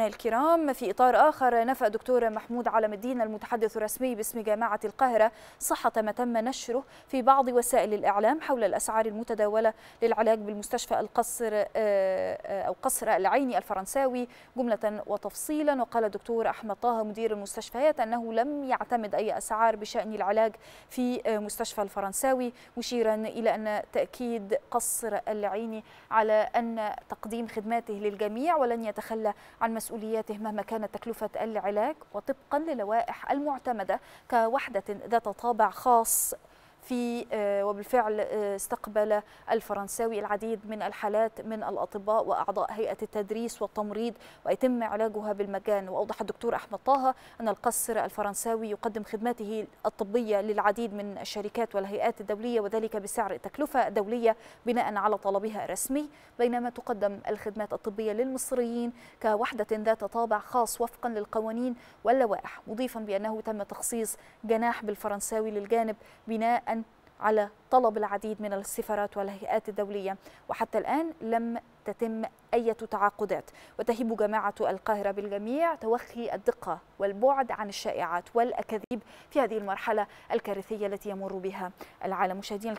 الكرام في إطار آخر نفى دكتور محمود علم الدين المتحدث الرسمي باسم جامعة القاهرة صحة ما تم نشره في بعض وسائل الإعلام حول الأسعار المتداولة للعلاج بالمستشفى القصر آه، آه، أو قصر العيني الفرنساوي جملة وتفصيلا وقال الدكتور أحمد طه مدير المستشفيات أنه لم يعتمد أي أسعار بشأن العلاج في آه، مستشفى الفرنساوي مشيرا إلى أن تأكيد قصر العيني على أن تقديم خدماته للجميع ولن يتخلى عن مسؤولياته مهما كانت تكلفة العلاج وطبقا للوائح المعتمدة كوحدة ذات طابع خاص في آه، وبالفعل آه، استقبل الفرنساوي العديد من الحالات من الأطباء وأعضاء هيئة التدريس والتمريض ويتم علاجها بالمجان وأوضح الدكتور أحمد طه أن القصر الفرنساوي يقدم خدماته الطبية للعديد من الشركات والهيئات الدولية وذلك بسعر تكلفة دولية بناء على طلبها الرسمي بينما تقدم الخدمات الطبية للمصريين كوحدة ذات طابع خاص وفقا للقوانين واللوائح مضيفا بأنه تم تخصيص جناح بالفرنساوي للجانب بناء على طلب العديد من السفارات والهيئات الدولية وحتى الآن لم تتم أي تعاقدات وتهيب جماعة القاهرة بالجميع توخي الدقة والبعد عن الشائعات والأكاذيب في هذه المرحلة الكارثية التي يمر بها العالم مشاهدين الكرام